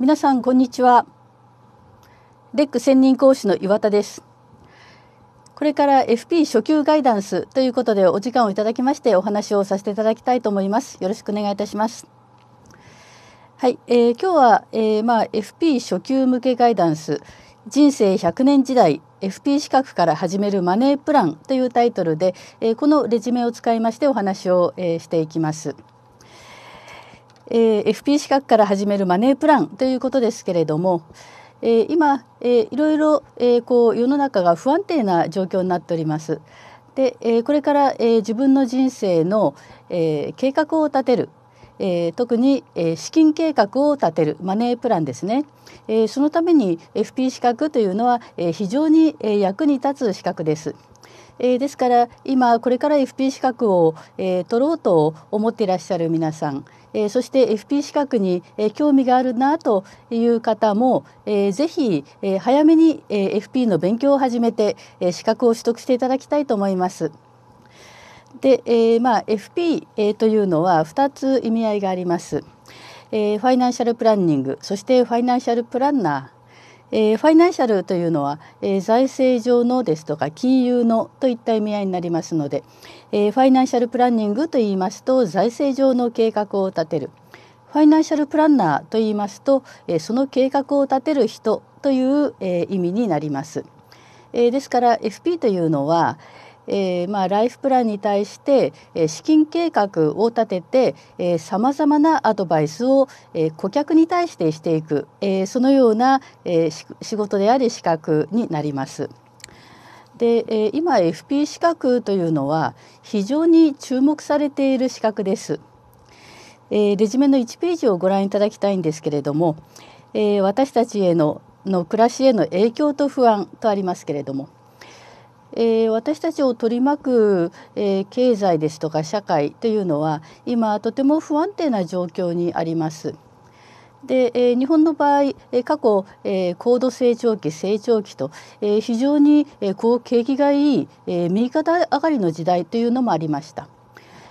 皆さんこんにちはレック専任講師の岩田ですこれから FP 初級ガイダンスということでお時間をいただきましてお話をさせていただきたいと思いますよろしくお願いいたしますはい、えー、今日は、えー、まあ FP 初級向けガイダンス人生100年時代 FP 資格から始めるマネープランというタイトルで、えー、このレジュメを使いましてお話を、えー、していきます。えー、FP 資格から始めるマネープランということですけれども、えー、今、えー、いろいろ、えー、こう世の中が不安定な状況になっております。で、えー、これから、えー、自分の人生の、えー、計画を立てる、えー、特に、えー、資金計画を立てるマネープランですね、えー、そのために FP 資格というのは、えー、非常に、えー、役に立つ資格です。えー、ですから今これから FP 資格を、えー、取ろうと思っていらっしゃる皆さん、えそして FP 資格に、え興味があるなという方も、えー、ぜひ、え早めに、え FP の勉強を始めて、え資格を取得していただきたいと思います。で、えー、まあ FP、えー、というのは二つ意味合いがあります。えー、ファイナンシャルプランニングそしてファイナンシャルプランナーえー、ファイナンシャルというのは、えー、財政上のですとか金融のといった意味合いになりますので、えー、ファイナンシャルプランニングといいますと財政上の計画を立てるファイナンシャルプランナーといいますと、えその計画を立てる人という、え意味になります。えですから FP というのは、えーまあ、ライフプランに対して、え資金計画を立ててさまざまなアドバイスを、え顧客に対してしていく、えー、そのような、え仕事であり資格になります。で、え今 FP 資格というのは非常に注目されている資格です。えー、レジュメの1ページをご覧いただきたいんですけれども、えー、私たちへのの暮らしへの影響と不安とありますけれどもえー、私たちを取り巻く、えー、経済ですとか社会というのは今とても不安定な状況にあります。で、えー、日本の場合、えー、過去、えー、高度成長期成長期と、えー、非常に、えー、こう景気がいい、えー、右肩上がりの時代というのもありました。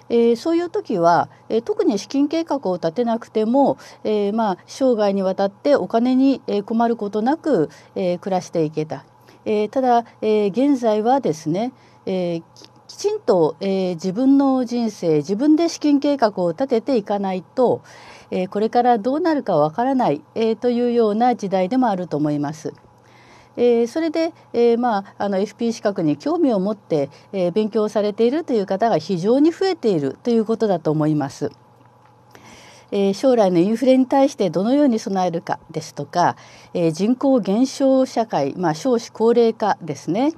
えー、そういう時は、えー、特に資金計画を立てなくても、えーまあ、生涯にわたってお金に困ることなく、えー、暮らしていけたえー、ただ、えー、現在はですね、えー、きちんと、え自分の人生自分で資金計画を立てていかないと、えこれからどうなるかわからない、えというような時代でもあると思います。えー、それで、えー、まあ、あの FP 資格に興味を持って、えー、勉強されているという方が非常に増えているということだと思います。えー、将来のインフレに対してどのように備えるかですとか、えー、人口減少社会、まあ、少子高齢化ですね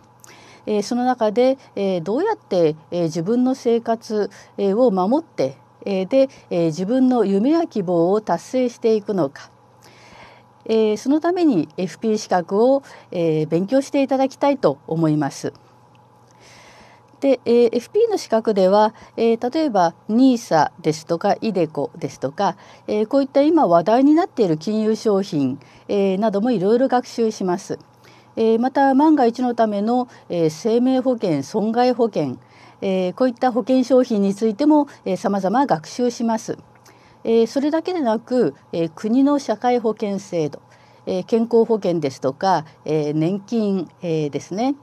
えー、その中で、えー、どうやって、えー、自分の生活、えー、を守って、えー、で、えー、自分の夢や希望を達成していくのか、えー、そのために FP 資格を、えー、勉強していただきたいと思います。で、えー、FP の資格では、えー、例えば NISA ですとか iDeCo ですとか、えー、こういった今話題になっている金融商品、えー、などもいろいろ学習します。えー、また万が一のための、えー、生命保険損害保険、えー、こういった保険商品についても、えま様々学習します。えー、それだけでなく、えー、国の社会保険制度、えー、健康保険ですとか、えー、年金、えー、ですね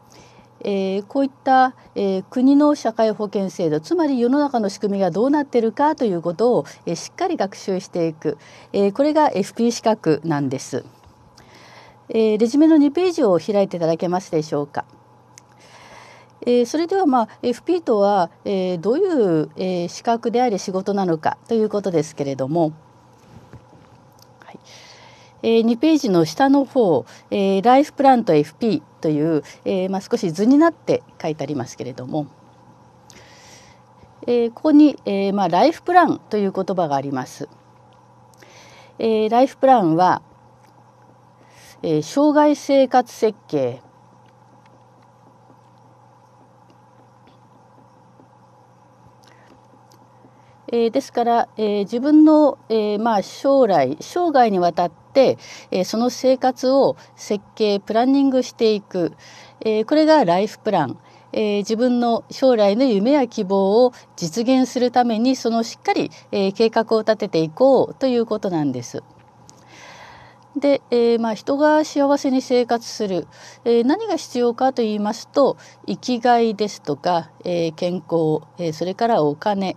えー、こういった、えー、国の社会保険制度つまり世の中の仕組みがどうなってるかということを、えー、しっかり学習していく、えー、これが FP 資格なんです、えー。レジュメの2ページを開いていただけますでしょうか。えー、それでは、まあ、FP とは、えー、どういう、えー、資格であり仕事なのかということですけれども。えー、2ページの下の方、えー、ライフプラント FP という、えーまあ、少し図になって書いてありますけれども、えー、ここに、えーまあ、ライフプランという言葉があります。えー、ライフプランは、えー、障害生活設計えー、ですから、えー、自分の、えー、まあ、将来生涯にわたって、えその生活を設計プランニングしていく、えこれがライフプラン、え自分の将来の夢や希望を実現するためにそのしっかり、え計画を立てていこうということなんです。で、えー、まあ、人が幸せに生活する、えー、何が必要かと言いますと生きがいですとか、えー、健康、えそれからお金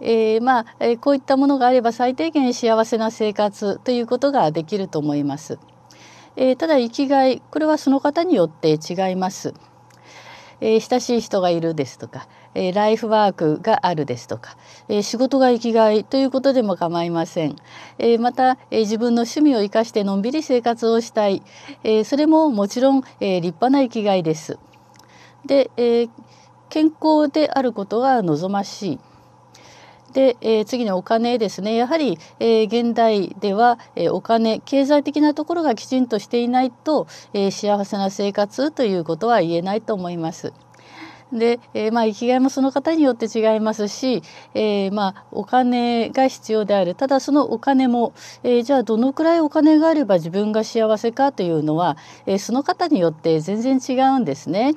えー、まあ、えこういったものがあれば最低限幸せな生活ということができると思います。えー、ただ生きがいこれはその方によって違います。えー、親しい人がいるですとか、えライフワークがあるですとか、え仕事が生きがいということでも構いません、えまた、え自分の趣味を生かしてのんびり生活をしたい、えそれももちろん、え立派な生きがいです。で、え健康であることが望ましい。で、えー、次にお金ですねやはり、えー、現代では、えー、お金経済的なところがきちんとしていないと、え幸せな生活ということは言えないと思います。で、えー、まあ生きがいもその方によって違いますし、えー、まあお金が必要であるただそのお金も、えー、じゃあどのくらいお金があれば自分が幸せかというのは、えその方によって全然違うんですね。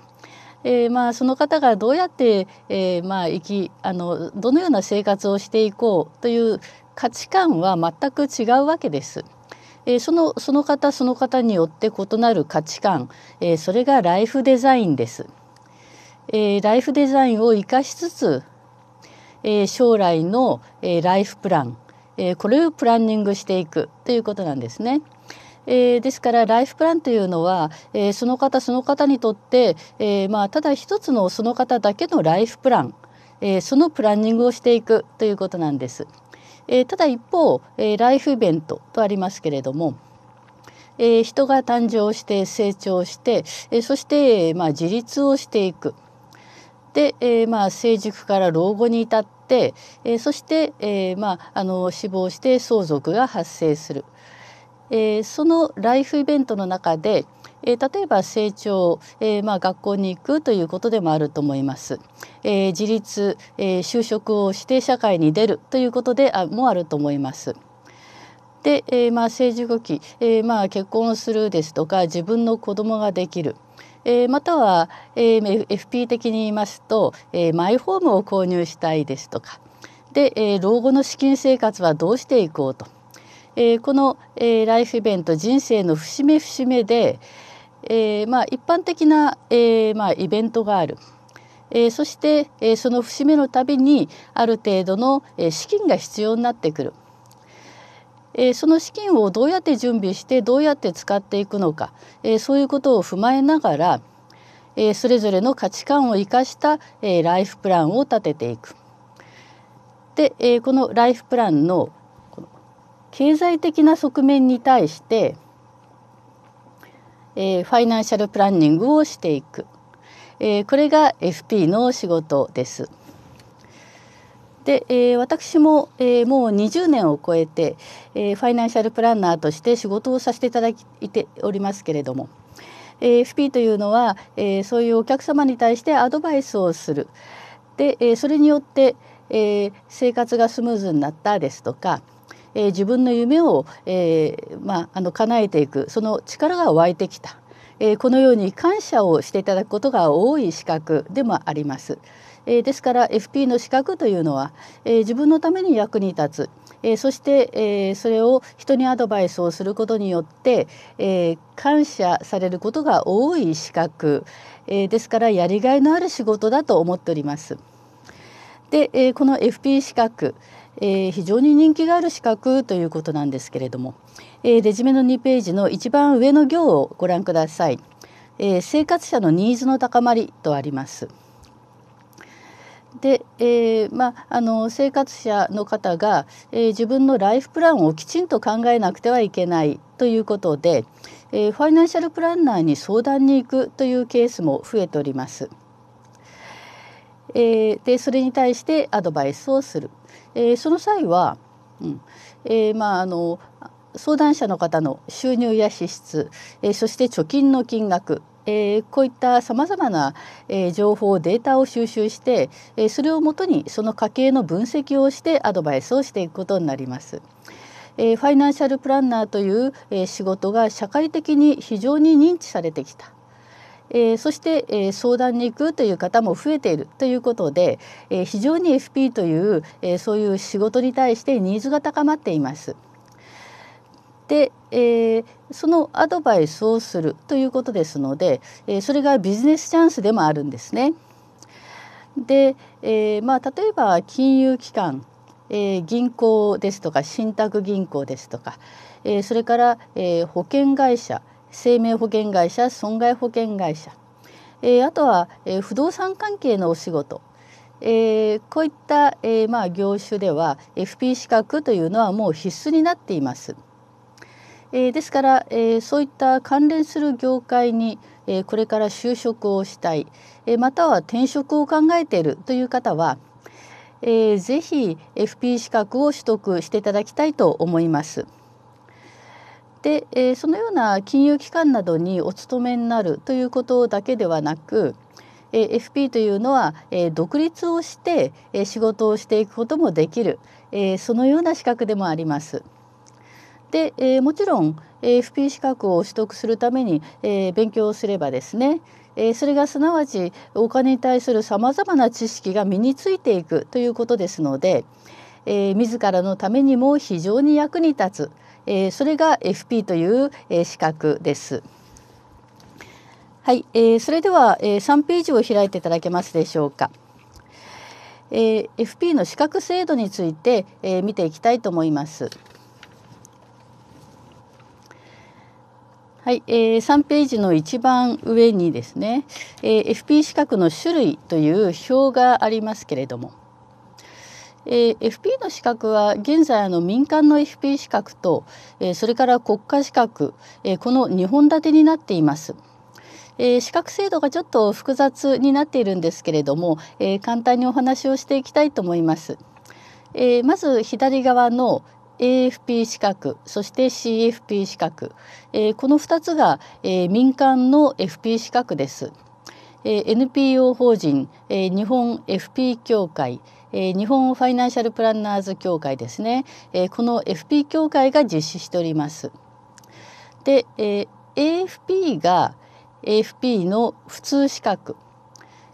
えー、まあ、その方がどうやって、えー、まあ、生きあのどのような生活をしていこうという価値観は全く違うわけです。えー、そのその方その方によって異なる価値観、えそれがライフデザインです。えライフデザインを生かしつつ、え将来の、えライフプラン、えこれをプランニングしていくということなんですね。えー、ですからライフプランというのは、えー、その方その方にとって、えー、まあ、ただ一つのその方だけのライフプラン、えそのプランニングをしていくということなんです。えただ一方、えライフイベントとありますけれども、え人が誕生して成長して、えそして、まあ、自立をしていく。で、えまあ、成熟から老後に至って、えそして、えまあ、あの死亡して相続が発生する。えー、そのライフイベントの中で、えー、例えば成長、えー、まあ、学校に行くということでもあると思います、え自立、え就職をして社会に出るということでもあると思います。で、えまあ、成熟期、えまあ、結婚するですとか自分の子供ができる、えまたは、え FP 的に言いますと、えマイホームを購入したいですとかで、え老後の資金生活はどうしていこうと。えー、この、えー、ライフイベント人生の節目節目で、えーまあ、一般的な、えーまあ、イベントがある。えー、そして、えー、その節目のたびにある程度の、えー、資金が必要になってくる、えー、その資金をどうやって準備してどうやって使っていくのか、えー、そういうことを踏まえながら、えー、それぞれの価値観を生かした、えー、ライフプランを立てていく。で、えこのライフプランの、経済的な側面に対して、えー、ファイナンシャルプランニングをしていく、えー、これが FP の仕事です。で、えー、私も、えー、もう20年を超えて、えー、ファイナンシャルプランナーとして仕事をさせていただいておりますけれども、FP というのは、えー、そういうお客様に対してアドバイスをするで、えー、それによって、えー、生活がスムーズになったですとかえー、自分の夢を、えー、まあ、あの叶えていくその力が湧いてきた、えー、このように感謝をしていただくことが多い資格でもあります。えですから FP の資格というのは、え自分のために役に立つ、えそして、えそれを人にアドバイスをすることによって、え感謝されることが多い資格、えですからやりがいのある仕事だと思っております。で、えこの FP 資格、えー、非常に人気がある資格ということなんですけれども、えー、レジュメの2ページの一番上の行をご覧ください。えー、生活者のニーズの高まりとあります。で、えー、まあ、あの生活者の方が、えー、自分のライフプランをきちんと考えなくてはいけないということで、えー、ファイナンシャルプランナーに相談に行くというケースも増えております。えー、でそれに対してアドバイスをする。えー、その際は、うんえー、まああの相談者の方の収入や支出、えー、そして貯金の金額えー、こういったさまざまな、えー、情報データを収集して、えー、それをもとにその家計の分析をしてアドバイスをしていくことになります。えファイナンシャルプランナーという、え仕事が社会的に非常に認知されてきた。えー、そして、えー、相談に行くという方も増えているということで、えー、非常に FP という、えそういう仕事に対してニーズが高まっています。で、えそのアドバイスをするということですので、えそれがビジネスチャンスでもあるんですね。で、えまあ、例えば金融機関、え銀行ですとか信託銀行ですとか、えそれから、え保険会社生命保険会社損害保険会社、えー、あとは、えー、不動産関係のお仕事、えー、こういった、えまあ、業種では FP 資格というのはもう必須になっています。えですから、えそういった関連する業界に、えこれから就職をしたい、えまたは転職を考えているという方は、えー、ぜひ FP 資格を取得していただきたいと思います。で、えそのような金融機関などにお勤めになるということだけではなく、え FP というのは、え独立をして、え仕事をしていくこともできる、えそのような資格でもあります。で、えもちろん FP 資格を取得するために、え勉強をすればですね、えそれがすなわちお金に対するさまざまな知識が身についていくということですので、えー、自らのためにも非常に役に立つ、えー、それが FP という、えー、資格です。はい、えー、それでは、えー、3ページを開いていただけますでしょうか。えー、FP の資格制度について、えー、見ていきたいと思います。はい、えー、3ページの一番上にですね、えー、FP 資格の種類という表がありますけれども、えー、FP の資格は現在あの民間の FP 資格と、えー、それから国家資格、えー、この2本立てになっています。え資格制度がちょっと複雑になっているんですけれども、え簡単にお話をしていきたいと思います。えまず左側の AFP 資格そして CFP 資格、えこの2つが、え民間の FP 資格です。え NPO 法人、え日本 FP 協会、え日本ファイナンシャルプランナーズ協会ですね、えこの FP 協会が実施しております。で、え AFP が AFP の普通資格、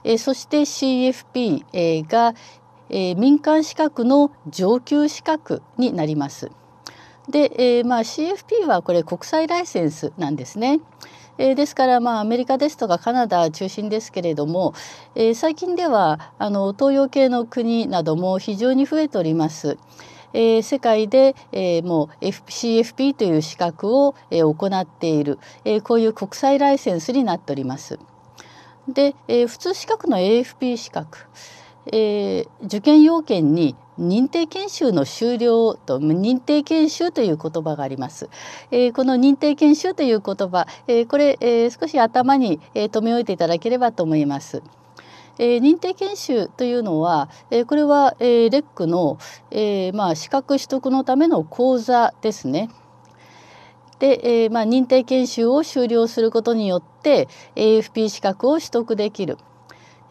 えそして CFP、えが、え民間資格の上級資格になります。で、えまあ、CFP はこれ国際ライセンスなんですね。えー、ですから、まあ、アメリカですとかカナダ中心ですけれども、えー、最近ではあの東洋系の国なども非常に増えております。えー、世界で、えー、もう CFP という資格を、えー、行っている、えー、こういう国際ライセンスになっております。で、えー、普通資格の AFP 資格、えー、受験要件に認定研修の終了と認定研修という言葉があります、えー、この認定研修という言葉、えー、これ、えー、少し頭に、え留め置いていただければと思います、え認定研修というのは、えこれは、えレックの、えまあ、資格取得のための講座ですねで、えまあ、認定研修を終了することによって AFP 資格を取得できる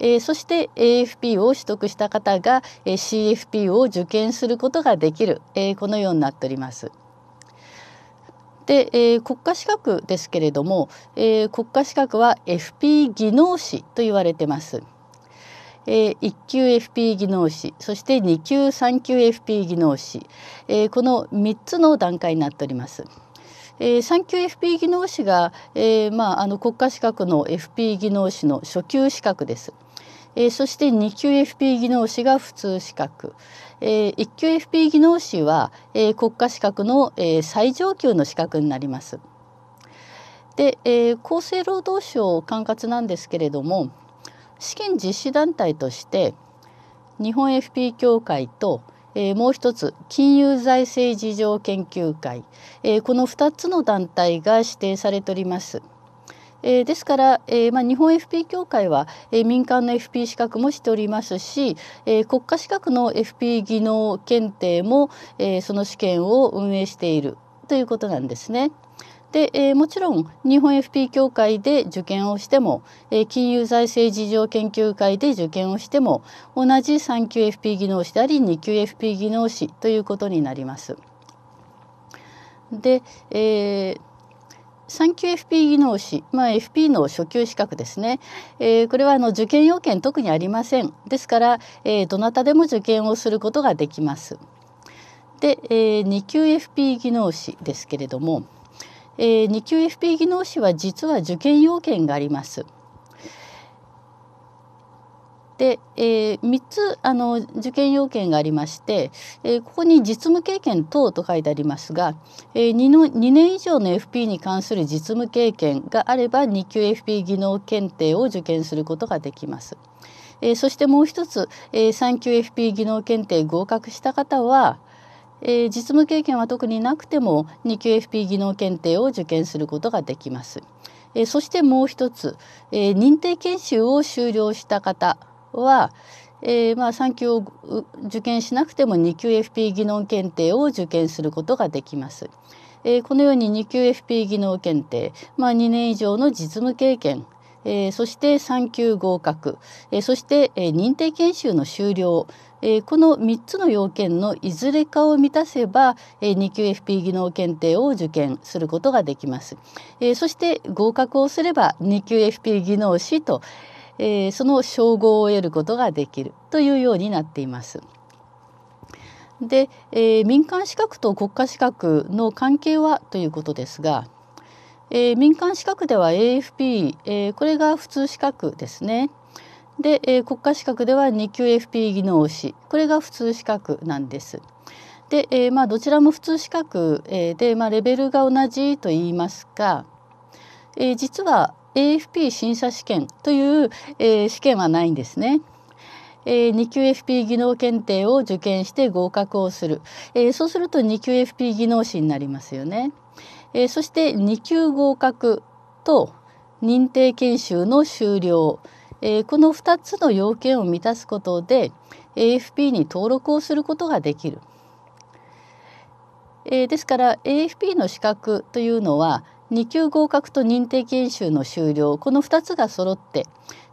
えー、そして AFP を取得した方が、えー、CFP を受験することができる、えー、このようになっております。で、えー、国家資格ですけれども、えー、国家資格は FP 技能士と言われてます。えー、1級 FP 技能士そして2級3級 FP 技能士、えー、この3つの段階になっております。えー、3級 FP 技能士が、えーまあ、あの国家資格の FP 技能士の初級資格です。えー、そして2級 FP 技能士が普通資格、えー、1級 FP 技能士は、えー、国家資格の、えー、最上級の資格になります。で、えー、厚生労働省管轄なんですけれども試験実施団体として日本 FP 協会と、えー、もう一つ金融財政事情研究会、えー、この2つの団体が指定されております。えー、ですから、えーまあ、日本 FP 協会は、えー、民間の FP 資格もしておりますし、えー、国家資格の FP 技能検定も、えー、その試験を運営しているということなんですね。で、えー、もちろん日本 FP 協会で受験をしても、えー、金融財政事情研究会で受験をしても同じ3級 FP 技能士であり2級 FP 技能士ということになります。で、えー産休 FP 技能士、まあ、FP の初級資格ですね、えー、これはあの受験要件特にありませんですから、えー、どなたでも受験をすることができます。で、えー、2級 FP 技能士ですけれども、えー、2級 FP 技能士は実は受験要件があります。で、えー、3つあの受験要件がありまして、えー、ここに実務経験等と書いてありますが、えー、2, の2年以上の FP に関する実務経験があれば2級 FP 技能検定を受験することができます。えー、そしてもう一つ、えー、3級 FP 技能検定合格した方は、えー、実務経験は特になくても2級 FP 技能検定を受験することができます。えー、そしてもう一つ、えー、認定研修を修了した方は、えー、まあ3級を受験しなくても2級 FP 技能検定を受験することができます。えー、このように2級 FP 技能検定、まあ、2年以上の実務経験えー、そして3級合格、えー、そして、えー、認定研修の終了、えこの3つの要件のいずれかを満たせば、え2級 FP 技能検定を受験することができます、えそして合格をすれば2級 FP 技能士と、えー、その称号を得ることができるというようになっています。で、えー、民間資格と国家資格の関係はということですが、えー、民間資格では AFP、えー、これが普通資格ですね。で、えー、国家資格では2級 FP 技能士これが普通資格なんです。で、えーまあ、どちらも普通資格、えー、で、まあ、レベルが同じと言いますか、えー、実は AFP 審査試験という、えー、試験はないんですね。えー、2級 FP 技能検定を受験して合格をする、えー、そうすると2級 FP 技能士になりますよね、えー、そして2級合格と認定研修の終了、えー、この2つの要件を満たすことで AFP に登録をすることができる、えー、ですから AFP の資格というのは2級合格と認定研修の終了この2つが揃って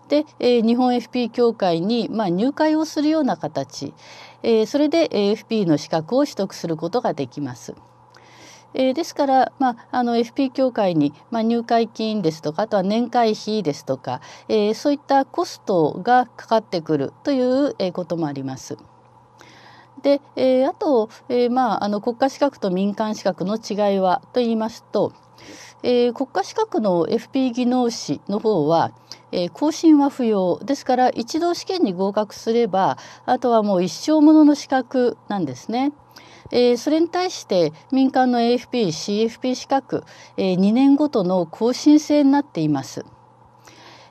で、え日本 FP 協会に、まあ、入会をするような形、えそれで FP の資格を取得することができます。えですから、まあ、あの FP 協会に、まあ、入会金ですとかあとは年会費ですとか、えー、そういったコストがかかってくるという、こともあります。で、えー、あと、えーまあ、あの国家資格と民間資格の違いはと言いますと、えー、国家資格の FP 技能士の方は、えー、更新は不要ですから一度試験に合格すればあとはもう一生ものの資格なんですね。えー、それに対して民間の AFP、CFP 資格、えー、2年ごとの更新制になっています。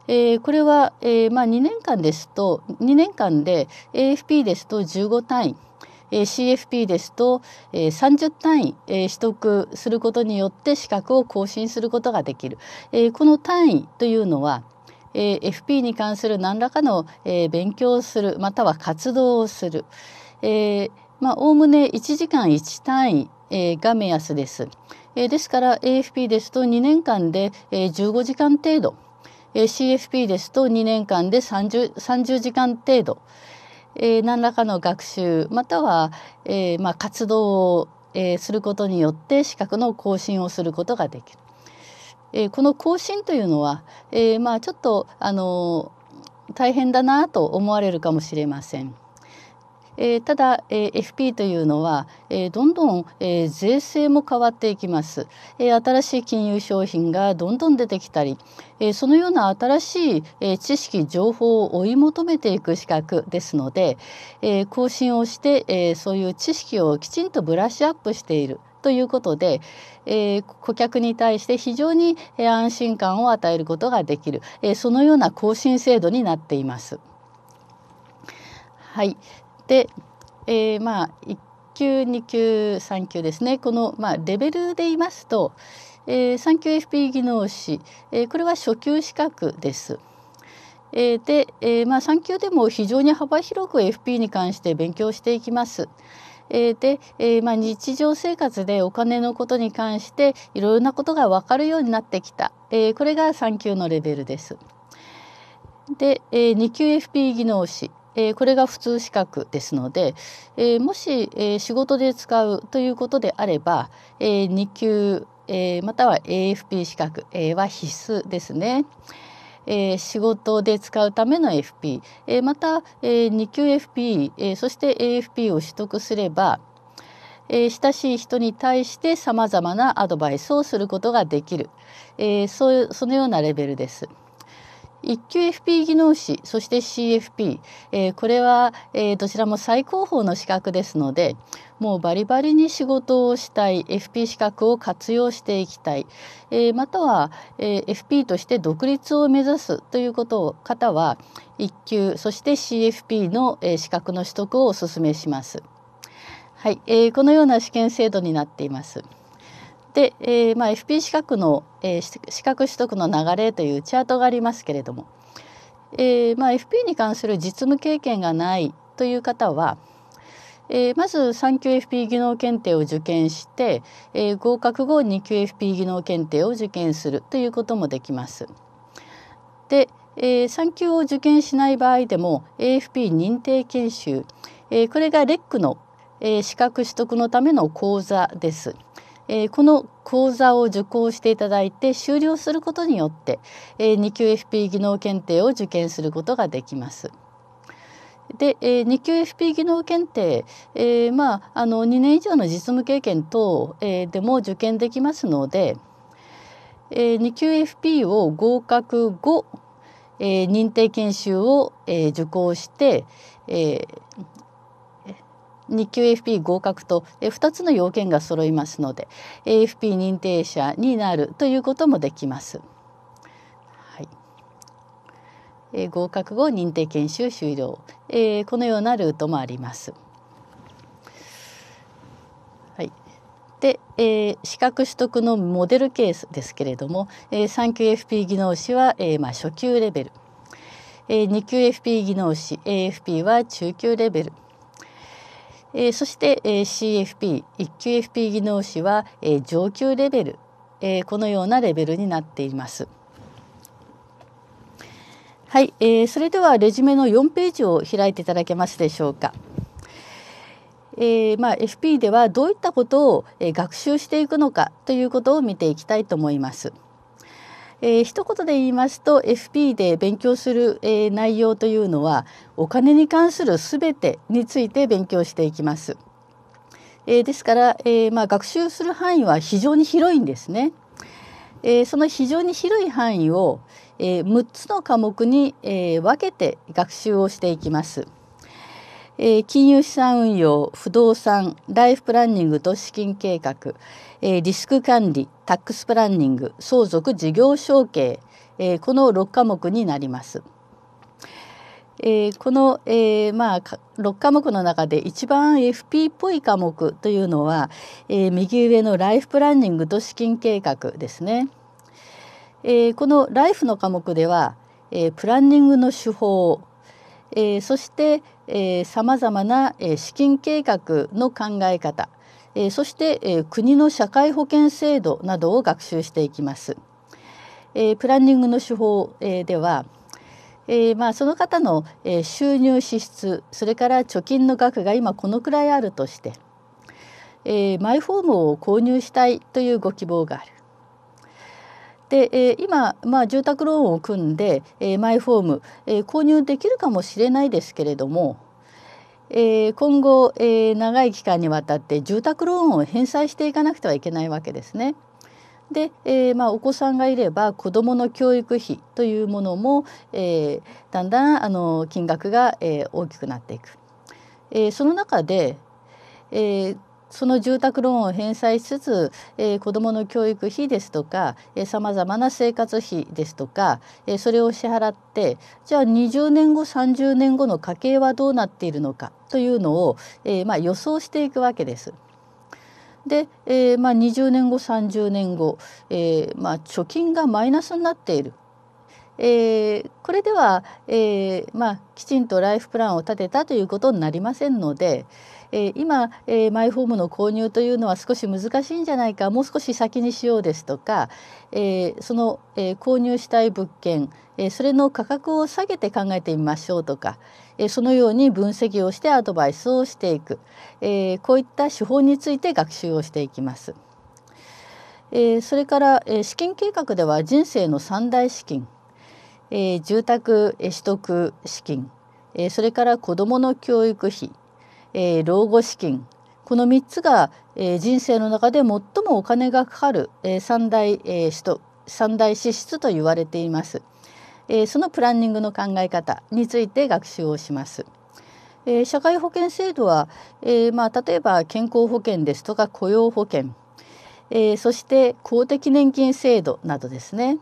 えー、これは、えーまあ、2年間ですと2年間で AFP ですと15単位え CFP ですと、え30単位、え取得することによって資格を更新することができる、えこの単位というのはえ FP に関する何らかの、え勉強をするまたは活動をする、えまあ、おおむね1時間1単位、えが目安です、えですから AFP ですと2年間で、え15時間程度、CFP ですと2年間で 30, 30時間程度、えー、何らかの学習または、えーまあ、活動を、えー、することによって資格の更新をすることができる。えー、この更新というのは、えーまあ、ちょっとあの大変だなと思われるかもしれません。えー、ただ、えー、FP というのは、えー、どんどん、えー、税制も変わっていきます、えー、新しい金融商品がどんどん出てきたり、えー、そのような新しい、えー、知識情報を追い求めていく資格ですので、えー、更新をして、えー、そういう知識をきちんとブラッシュアップしているということで、えー、顧客に対して非常に安心感を与えることができる、えー、そのような更新制度になっています。はい、で、えー、まあ1級2級3級ですねこの、まあ、レベルで言いますと、えー、3級 FP 技能士、えー、これは初級資格です。えー、で、えー、まあ、3級でも非常に幅広く FP に関して勉強していきます。えー、で、えー、まあ、日常生活でお金のことに関していろいろなことが分かるようになってきた、えー、これが3級のレベルです。で、えー、2級 FP 技能士、えー、これが普通資格ですので、えー、もし、えー、仕事で使うということであれば、えー、2級、えー、または AFP 資格、えー、は必須ですね。えー、仕事で使うための FP、えー、また、えー、2級 FP、えー、そして AFP を取得すれば、えー、親しい人に対してさまざまなアドバイスをすることができる、えー、そうそのようなレベルです。1級 FP 技能士そして CFP、えー、これは、えー、どちらも最高峰の資格ですのでもうバリバリに仕事をしたい FP 資格を活用していきたい、えー、または、え FP として独立を目指すということを方は一級そして CFP の、え資格の取得をお勧めします。はい、えこのような試験制度になっています。で、えー、まあ、FP 資格の、えー、資格取得の流れというチャートがありますけれども、えー、まあ、FP に関する実務経験がないという方は、えー、まず3級 f p 技能検定を受験して、えー、合格後2級 f p 技能検定を受験するということもできます。で、えー、3級を受験しない場合でも AFP 認定研修、えー、これがレックの、え資格取得のための講座です。えー、この講座を受講していただいて終了することによって、えー、2級 FP 技能検定を受験することができます。で、えー、2級 FP 技能検定、えー、まああの2年以上の実務経験等、えー、でも受験できますので、えー、2級 FP を合格後、えー、認定研修を、えー、受講して、えー、2級 AFP 合格と2つの要件が揃いますので AFP 認定者になるということもできます。え合格後認定研修終了、えー、このようなルートもあります。はい、で、えー、資格取得のモデルケースですけれども、えー、3級 FP 技能士は、えー、まあ、初級レベル、え2級 FP 技能士 AFP は中級レベル。えー、そして、え CFP 1級 FP 技能士は、え上級レベル、えこのようなレベルになっています。はい、えー、それではレジュメの4ページを開いていただけますでしょうか。えーまあ、FP ではどういったことを、えー、学習していくのかということを見ていきたいと思います。えー、一言で言いますと FP で勉強する、えー、内容というのはお金に関する全てについて勉強していきます。えー、ですから、えーまあ、学習する範囲は非常に広いんですね。えー、その非常に広い範囲を、えー、6つの科目に、えー、分けて学習をしていきます。え金融資産運用不動産ライフプランニングと資金計画、えリスク管理タックスプランニング相続事業承継、えこの6科目になります。えこの、えまあ、6科目の中で一番 FP っぽい科目というのは、え右上のライフプランニングと資金計画ですね。えこのライフの科目では、えプランニングの手法、えそしてさまざまな資金計画の考え方そして国の社会保険制度などを学習していきます。プランニングの手法ではえまあその方の、え収入支出それから貯金の額が今このくらいあるとして、えマイホームを購入したいというご希望がある、で、え今、まあ、住宅ローンを組んで、えマイホーム、え購入できるかもしれないですけれども、え今後、え長い期間にわたって住宅ローンを返済していかなくてはいけないわけですね。で、えー、まあ、お子さんがいれば子どもの教育費というものも、えー、だんだんあの金額が、えー、大きくなっていく、えその中で、えその住宅ローンを返済しつつ、えー、子どもの教育費ですとかさまざまな生活費ですとか、えー、それを支払ってじゃあ20年後30年後の家計はどうなっているのかというのを、えー、まあ、予想していくわけです。で、えまあ、20年後30年後、えまあ、貯金がマイナスになっているえー、これでは、えー、まあ、きちんとライフプランを立てたということになりませんので、えー、今、えー、マイホームの購入というのは少し難しいんじゃないかもう少し先にしようですとか、えー、その、え購入したい物件、えそれの価格を下げて考えてみましょうとか、えそのように分析をしてアドバイスをしていく、えこういった手法について学習をしていきます。えそれから、え資金計画では人生の三大資金、え住宅取得資金、えそれから子どもの教育費えー、老後資金この3つが、えー、人生の中で最もお金がかかる、えー、三大、えー、と三大支出と言われています、えー、そのプランニングの考え方について学習をします。えー、社会保険制度は、えーまあ、例えば健康保険ですとか雇用保険、えー、そして公的年金制度などですね。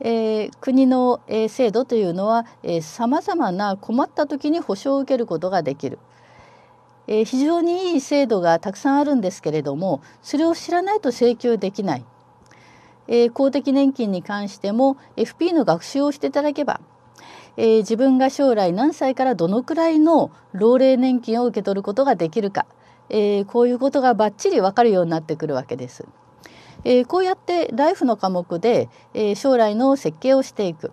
えー、国の、えー、制度というのはさまざまな困った時に保障を受けることができる、えー、非常にいい制度がたくさんあるんですけれどもそれを知らないと請求できない、え公的年金に関しても FP の学習をしていただけば、え自分が将来何歳からどのくらいの老齢年金を受け取ることができるか、えこういうことがばっちり分かるようになってくるわけです。えー、こうやってライフの科目で、えー、将来の設計をしていく、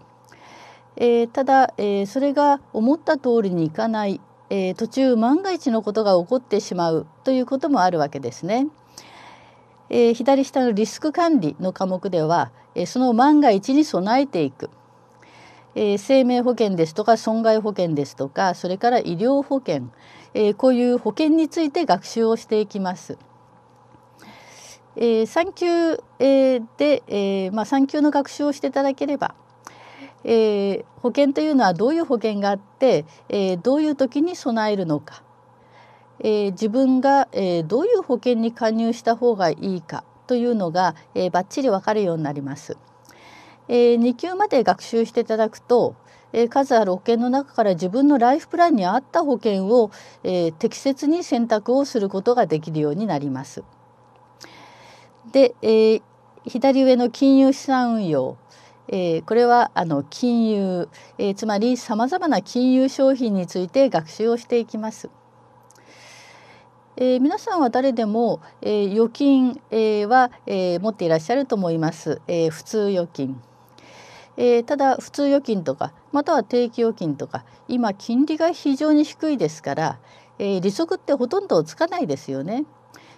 えー、ただ、えそれが思った通りにいかない、え途中万が一のことが起こってしまうということもあるわけですね。え左下のリスク管理の科目では、えその万が一に備えていく、え生命保険ですとか損害保険ですとかそれから医療保険、えこういう保険について学習をしていきます。えー、3級、えー、で、えーまあ、3級の学習をしていただければ、えー、保険というのはどういう保険があって、えー、どういう時に備えるのか、えー、自分が、えー、どういう保険に加入した方がいいかというのが、えー、ばっちり分かるようになります。えー、2級まで学習していただくと、えー、数ある保険の中から自分のライフプランに合った保険を、えー、適切に選択をすることができるようになります。で、えー、左上の金融資産運用えー、これはあの金融、えー、つまりさまざまな金融商品について学習をしていきます。えー、皆さんは誰でも、えー、預金、えー、は、えー、持っていらっしゃると思います、えー、普通預金、えー、ただ普通預金とかまたは定期預金とか今金利が非常に低いですから、えー、利息ってほとんどつかないですよね。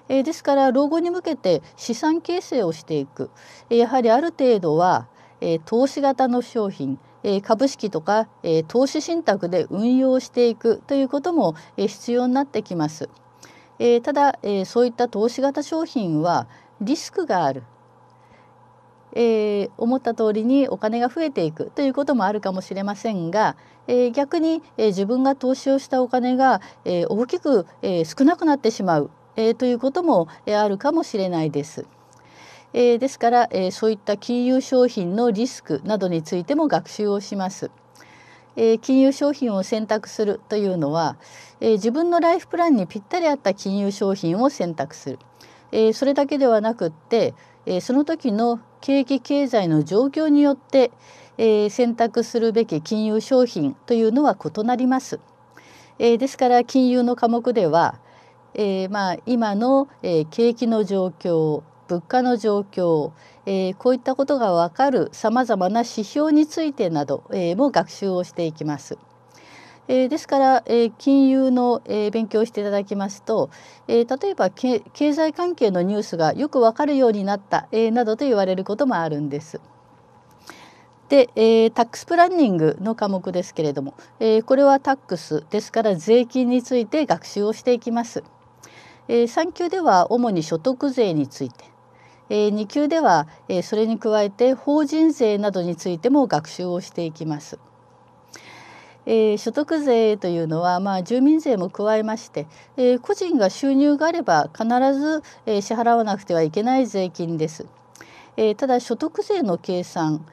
えー、ですから老後に向けて資産形成をしていく、えー、やはりある程度は、えー、投資型の商品え株式とか、え投資信託で運用していくということも、え必要になってきます。えただ、えそういった投資型商品はリスクがある、え思った通りにお金が増えていくということもあるかもしれませんが、え逆に、え自分が投資をしたお金が、え大きく、え少なくなってしまうえー、ということも、えあるかもしれないです。えー、ですから、えそういった金融商品のリスクなどについても学習をします。え金融商品を選択するというのは、え自分のライフプランにぴったり合った金融商品を選択する、えそれだけではなくって、えその時の景気経済の状況によって、え選択するべき金融商品というのは異なります。えですから金融の科目では、えー、まあ、今の、えー、景気の状況物価の状況、えー、こういったことが分かるさまざまな指標についてなど、えー、も学習をしていきます。えですから、え金融の、え勉強をしていただきますと、え例えば経済関係のニュースがよくわかるようになった、えなどと言われることもあるんです。で、えタックスプランニングの科目ですけれども、えこれはタックスですから税金について学習をしていきます。え3級では主に所得税について2級ではそれに加えて法人税などについても学習をしていきます。えー、所得税というのは、まあ、住民税も加えまして、えー、個人が収入があれば必ず、えー、支払わなくてはいけない税金です。えただ所得税の計算、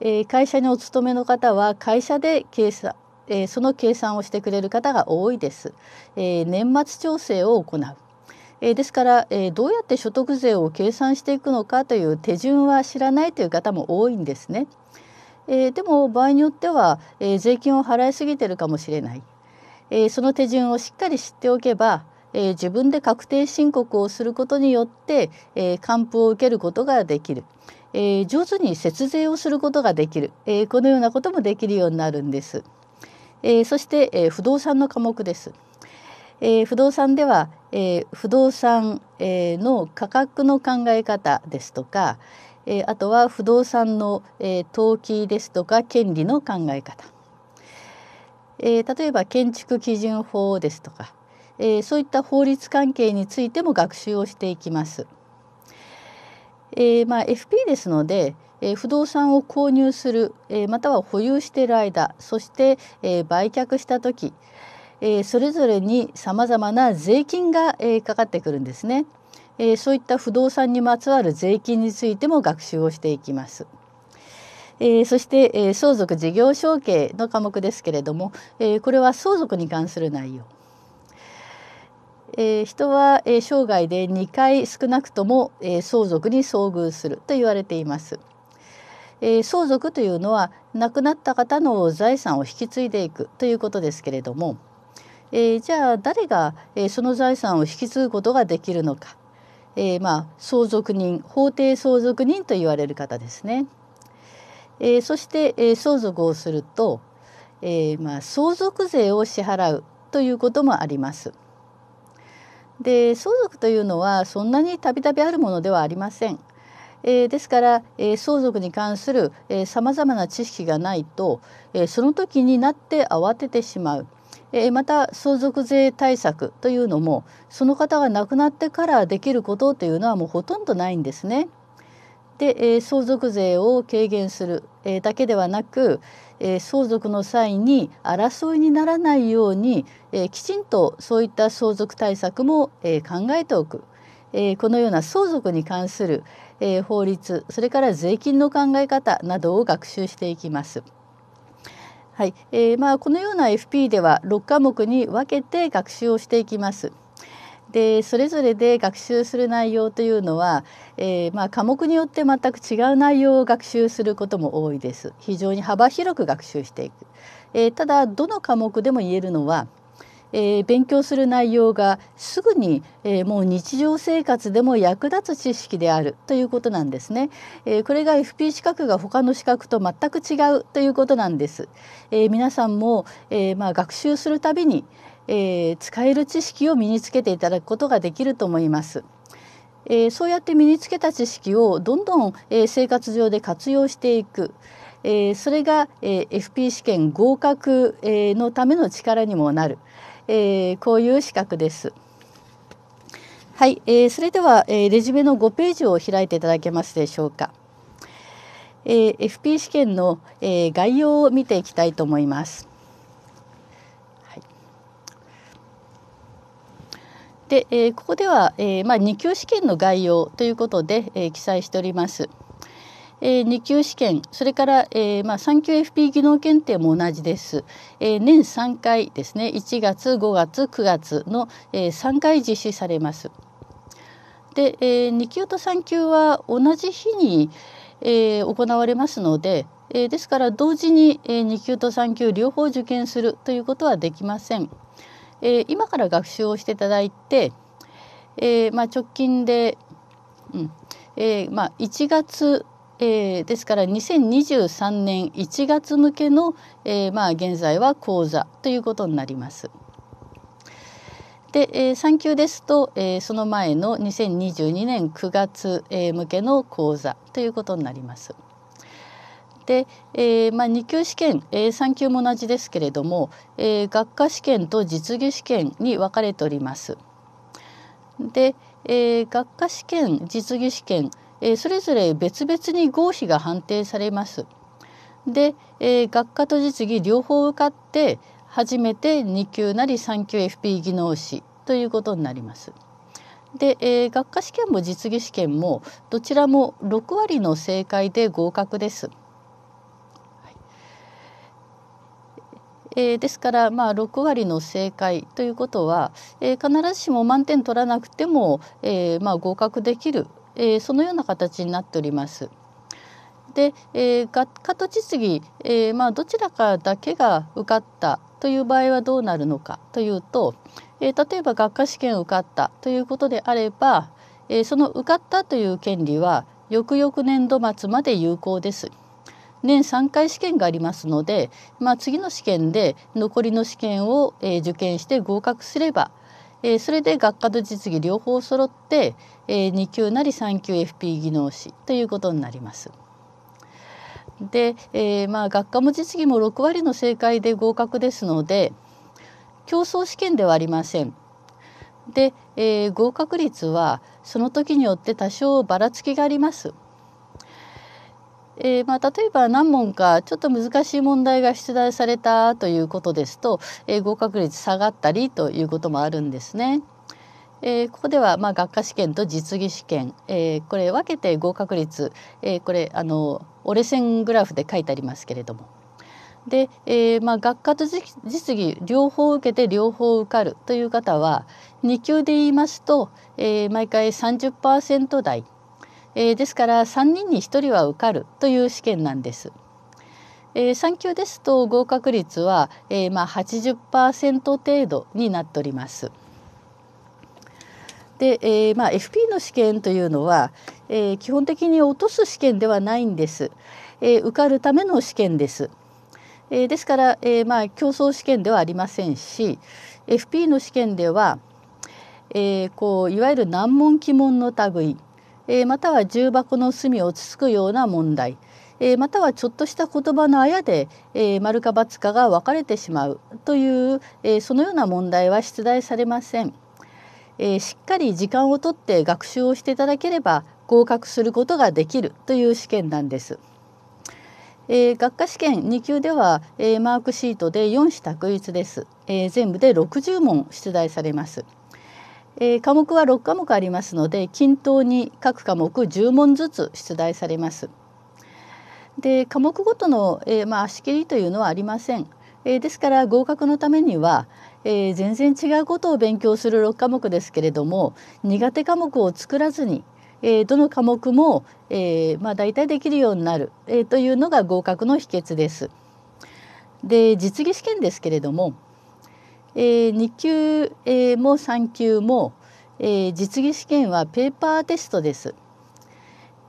え会社にお勤めの方は会社で計算、えその計算をしてくれる方が多いです。え年末調整を行うえー、ですから、えー、どうやって所得税を計算していくのかという手順は知らないという方も多いんですね。えー、でも場合によっては、えー、税金を払いすぎてるかもしれない、えー、その手順をしっかり知っておけば、え自分で確定申告をすることによって、え還付を受けることができる、え上手に節税をすることができる、えこのようなこともできるようになるんです。えそして、え不動産の科目です。えー、不動産では、えー、不動産、えー、の価格の考え方ですとか、えー、あとは不動産の、えー、登記ですとか権利の考え方、えー、例えば建築基準法ですとか、えー、そういった法律関係についても学習をしていきます。えーまあ、FP ですので、えー、不動産を購入する、えー、または保有している間そして、えー、売却した時、えー、それぞれにさまざまな税金が、えー、かかってくるんですね、えー、そういった不動産にまつわる税金についても学習をしていきます。えー、そして、えー、相続事業承継の科目ですけれども、えー、これは相続に関する内容。え人は、え生涯で2回少なくとも、え相続に遭遇すると言われています。え相続というのは亡くなった方の財産を引き継いでいくということですけれども、えー、じゃあ誰が、えー、その財産を引き継ぐことができるのか、えー、まあ、相続人法定相続人と言われる方ですね。えそして、え相続をすると、えまあ、相続税を支払うということもあります。で相続というのはそんなにたびたびあるものではありません。えー、ですから、えー、相続に関するさまざまな知識がないと、えー、その時になって慌ててしまう、また相続税対策というのもその方が亡くなってからできることというのはもうほとんどないんですね。で、相続税を軽減する、だけではなく、相続の際に争いにならないように、きちんとそういった相続対策も、考えておく、このような相続に関する、法律それから税金の考え方などを学習していきます。はいえーまあ、このような FP では6科目に分けて学習をしていきます。でそれぞれで学習する内容というのは、えーまあ、科目によって全く違う内容を学習することも多いです。非常に幅広く学習していく。えー、ただどの科目でも言えるのはえー、勉強する内容がすぐに、えー、もう日常生活でも役立つ知識であるということなんですね、えー、これが FP 資格が他の資格と全く違うということなんです、え皆さんも、えまあ、学習するたびに、え使える知識を身につけていただくことができると思いますえそうやって身につけた知識をどんどん、え生活上で活用していく、えそれが、え FP 試験合格、えのための力にもなる、えー、こういう資格です。はい、えー、それでは、えー、レジュメの5ページを開いていただけますでしょうか。えー、FP 試験の、えー、概要を見ていきたいと思います。はい、で、えー、ここでは、えーまあ、二級試験の概要ということで、えー、記載しております。えー、2級試験それから、えーまあ、3級 FP 技能検定も同じです、えー、年3回ですね1月5月9月の、えー、3回実施されます。で、えー、2級と3級は同じ日に、えー、行われますので、えー、ですから同時に、えー、2級と3級両方受験するということはできません。えー、今から学習をしていただいて、えーまあ、直近で、うえまあ、1月えー、ですから2023年1月向けの、えー、まあ、現在は講座ということになります。で、えー、3級ですと、えその前の2022年9月、え向けの講座ということになります。で、えまあ、2級試験、え3級も同じですけれども、え学科試験と実技試験に分かれております。で、え学科試験実技試験えそれぞれ別々に合否が判定されます。で、え学科と実技両方受かって初めて二級なり三級 FP 技能士ということになります。で、えー、学科試験も実技試験もどちらも六割の正解で合格です。はえー、ですから、まあ、六割の正解ということは、えー、必ずしも満点取らなくても、えまあ、合格できるえー、そのような形になっております。で、えー、学科と実技、えー、まあ、どちらかだけが受かったという場合はどうなるのかというと、えー、例えば学科試験を受かったということであれば、えー、その受かったという権利は翌々年度末まで有効です。年3回試験がありますので、まあ、次の試験で残りの試験を、えー、受験して合格すれば、えー、それで学科と実技両方揃って、2級なり3級 FP 技能士ということになります。で、えー、まあ学科も実技も6割の正解で合格ですので競争試験ではありません。で、えー、合格率はその時によって多少ばらつきがあります。えー、まあ、例えば何問かちょっと難しい問題が出題されたということですと、え合格率下がったりということもあるんですね。えー、ここではまあ学科試験と実技試験、えー、これ分けて合格率、えー、これあの折れ線グラフで書いてありますけれども。で、えまあ、学科と実技両方受けて両方受かるという方は2級で言いますと、え毎回30%台、えですから3人に1人は受かるという試験なんです。えー、3級ですと合格率は、えーまあ、80%程度になっております。で、えー、まあ、FP の試験というのは、えー、基本的に落とす試験ではないんです、えー、受かるための試験です、えですから、えまあ、競争試験ではありませんし FP の試験では、えこういわゆる難問鬼問の類、えまたは重箱の隅をつつくような問題えまたはちょっとした言葉のあやで、え丸か×かが分かれてしまうという、えそのような問題は出題されません。えー、しっかり時間をとって学習をしていただければ合格することができるという試験なんです。えー、学科試験2級では、えー、マークシートで4種択一です、えー、全部で60問出題されます、え科目は6科目ありますので均等に各科目10問ずつ出題されますで科目ごとの、えまあ、足切りというのはありませんえー、ですから合格のためには、えー、全然違うことを勉強する6科目ですけれども苦手科目を作らずに、えー、どの科目も、えーまあ、大体できるようになる、えー、というのが合格の秘訣です。で実技試験ですけれども、えー、2級、えー、も3級も、えー、実技試験はペーパーテストです。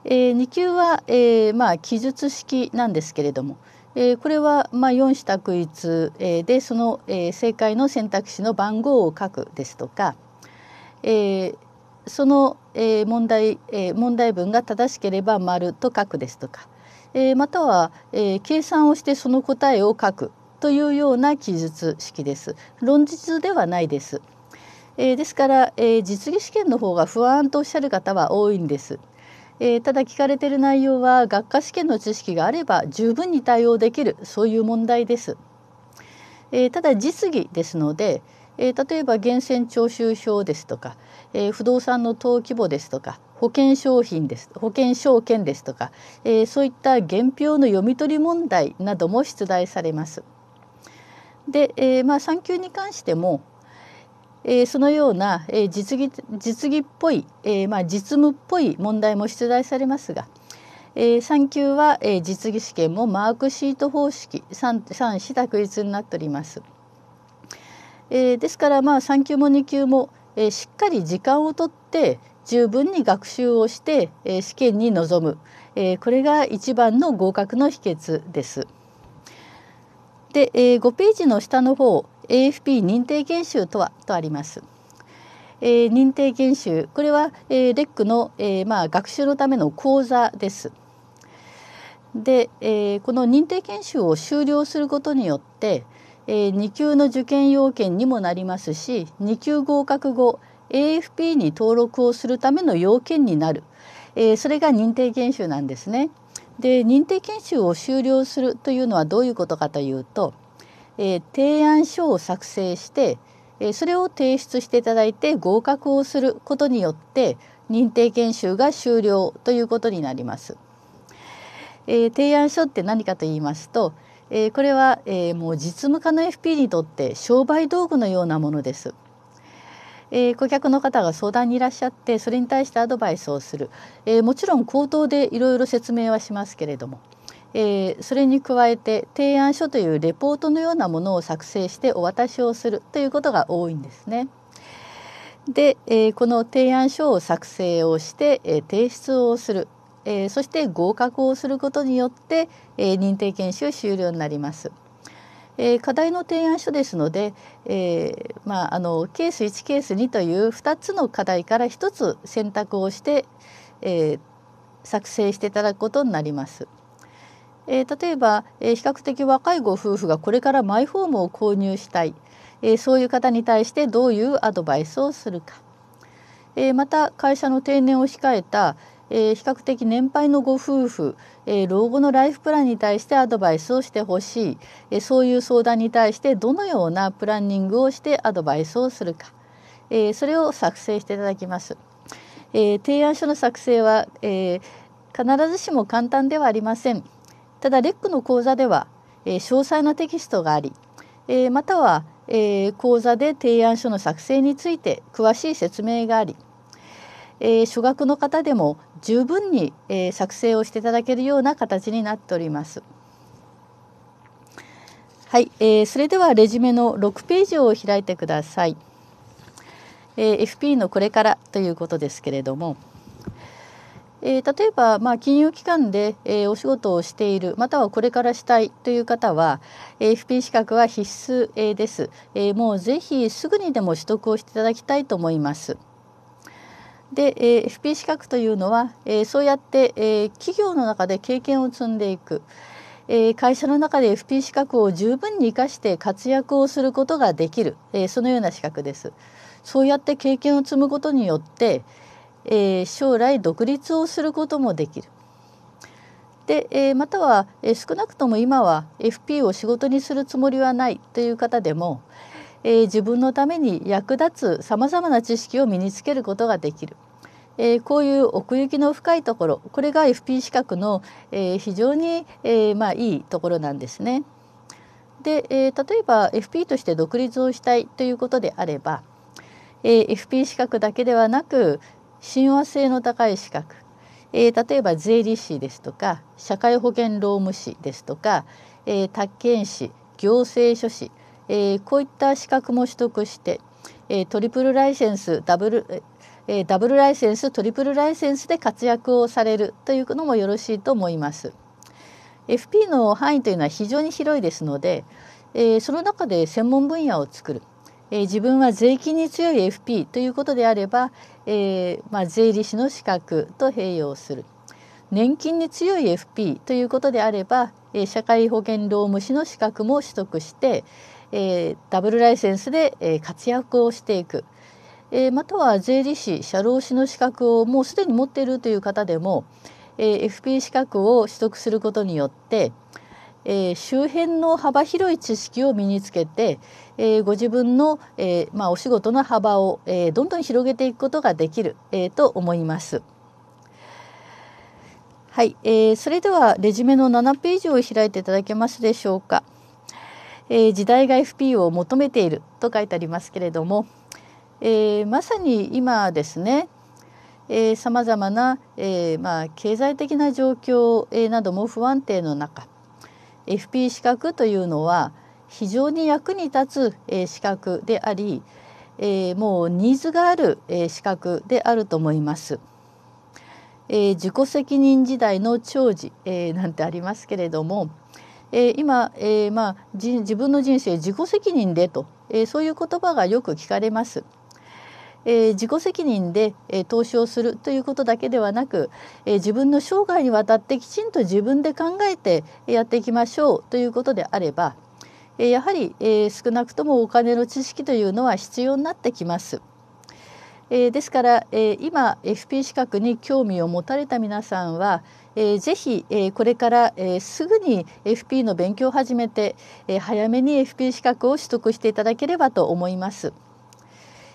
えー、2級は、えーまあ、記述式なんですけれどもえこれはま4四択一、えでその、え正解の選択肢の番号を書くですとか、えその、え問題、え問題文が正しければ丸と書くですとか、えまたは、え計算をしてその答えを書くというような記述式です。論述ではないです。えですから、え実技試験の方が不安とおっしゃる方は多いんです。えー、ただ聞かれている内容は学科試験の知識があれば十分に対応できるそういう問題です。えー、ただ実技ですので、えー、例えば源泉徴収票ですとか、え不動産の登記簿ですとか保険商品です保険証券ですとか、えそういった原票の読み取り問題なども出題されます。で、えまあ、産休に関してもえー、そのような、えー、実技実技っぽい、えーまあ、実務っぽい問題も出題されますが、えー、3級は、えー、実技試験もマークシート方式 3, 3試択一になっております。えー、ですからまあ3級も2級も、えー、しっかり時間をとって十分に学習をして、えー、試験に臨む、えー、これが一番の合格の秘訣です。で、えー、5ページの下の方 AFP 認定研修とはとあります。えー、認定研修これは、えー、レックの、えーまあ、学習のための講座です。で、えー、この認定研修を修了することによって、えー、2級の受験要件にもなりますし2級合格後 AFP に登録をするための要件になる、えー、それが認定研修なんですね。で認定研修を修了するというのはどういうことかというとえー、提案書を作成して、えー、それを提出していただいて合格をすることによって認定研修が終了ということになります。えー、提案書って何かと言いますと、えー、これは、えー、もう実務家の FP にとって商売道具のようなものです。えー、顧客の方が相談にいらっしゃってそれに対してアドバイスをする、えー、もちろん口頭でいろいろ説明はしますけれども、えー、それに加えて提案書というレポートのようなものを作成してお渡しをするということが多いんですね。で、えー、この提案書を作成をして、えー、提出をする、えー、そして合格をすることによって、え認定研修終了になります。え課題の提案書ですので、えまあ、あのケース1ケース2という2つの課題から1つ選択をして、え作成していただくことになります。えー、例えば、えー、比較的若いご夫婦がこれからマイホームを購入したい、えー、そういう方に対してどういうアドバイスをするか、えまた会社の定年を控えた、え比較的年配のご夫婦、え老後のライフプランに対してアドバイスをしてほしい、えそういう相談に対してどのようなプランニングをしてアドバイスをするか、えそれを作成していただきます。え提案書の作成は、え必ずしも簡単ではありません。ただレックの講座では、え詳細なテキストがあり、えまたは、え講座で提案書の作成について詳しい説明があり、え初学の方でも十分に、え作成をしていただけるような形になっております。はい、えー、それではレジュメの6ページを開いてください。えー、FP のこれからということですけれども、えー、例えば、まあ、金融機関で、えー、お仕事をしているまたはこれからしたいという方はえ FP 資格は必須、えー、です、えー、もうぜひすぐにでも取得をしていただきたいと思います。で、えー、FP 資格というのは、えー、そうやって、えー、企業の中で経験を積んでいく、えー、会社の中で FP 資格を十分に生かして活躍をすることができる、えー、そのような資格です。そうやって経験を積むことによってえー、将来独立をすることもできる。で、えー、または、え少なくとも今は FP を仕事にするつもりはないという方でも、え自分のために役立つさまざまな知識を身につけることができる。えこういう奥行きの深いところこれが FP 資格の、え非常に、えまあ、いいところなんですね。で、え例えば FP として独立をしたいということであれば、え FP 資格だけではなく、親和性の高い資格、えー、例えば税理士ですとか社会保険労務士ですとか、えー、宅建士行政書士、えー、こういった資格も取得して、えトリプルライセンスダブル、えダブルライセンストリプルライセンスで活躍をされるというのもよろしいと思います。FP の範囲というのは非常に広いですので、えその中で専門分野を作るえ自分は税金に強い FP ということであれば、えー、まあ、税理士の資格と併用する年金に強い FP ということであれば、え社会保険労務士の資格も取得して、えー、ダブルライセンスで、え活躍をしていく、えー、または税理士社労士の資格をもうすでに持っているという方でも、え FP 資格を取得することによってえー、周辺の幅広い知識を身につけて、えー、ご自分の、えー、まあ、お仕事の幅を、えどんどん広げていくことができる、えと思います。はい、えそれではレジュメの7ページを開いていただけますでしょうか。え時代が FP を求めていると書いてありますけれども、えまさに今ですねさまざまな、えーまあ、経済的な状況、えー、なども不安定の中、FP 資格というのは非常に役に立つ、資格であり、えもうニーズがある、資格であると思います。え自己責任時代の長寿、えなんてありますけれども、え今、えまあ、自分の人生自己責任でと、えそういう言葉がよく聞かれます。えー、自己責任で、えー、投資をするということだけではなく、えー、自分の生涯にわたってきちんと自分で考えてやっていきましょうということであれば、えー、やはり、えー、少なくともお金の知識というのは必要になってきます。えー、ですから、えー、今 FP 資格に興味を持たれた皆さんは、えー、ぜひ、えー、これから、えー、すぐに FP の勉強を始めて、えー、早めに FP 資格を取得していただければと思います。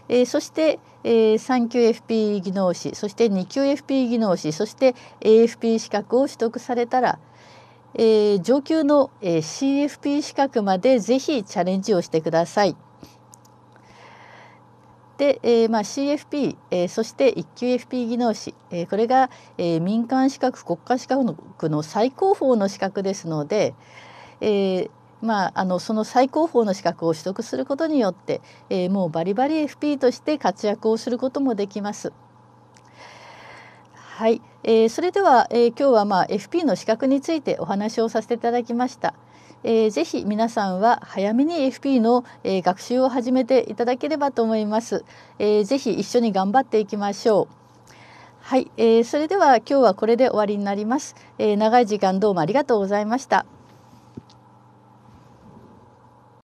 えー、そして、えー、3級 FP 技能士そして2級 FP 技能士そして AFP 資格を取得されたら、えー、上級の、え CFP 資格までぜひチャレンジをしてください。で、えーまあ、CFP、えー、そして1級 FP 技能士、えー、これが、えー、民間資格国家資格の最高峰の資格ですので、えー、まあ、あのその最高峰の資格を取得することによって、えー、もうバリバリ FP として活躍をすることもできます。はい、えー、それでは、えー、今日はまあ FP の資格についてお話をさせていただきました。えー、ぜひ皆さんは早めに FP の、えー、学習を始めていただければと思います。えー、ぜひ一緒に頑張っていきましょう。はい、えー、それでは今日はこれで終わりになります。えー、長い時間どうもありがとうございました。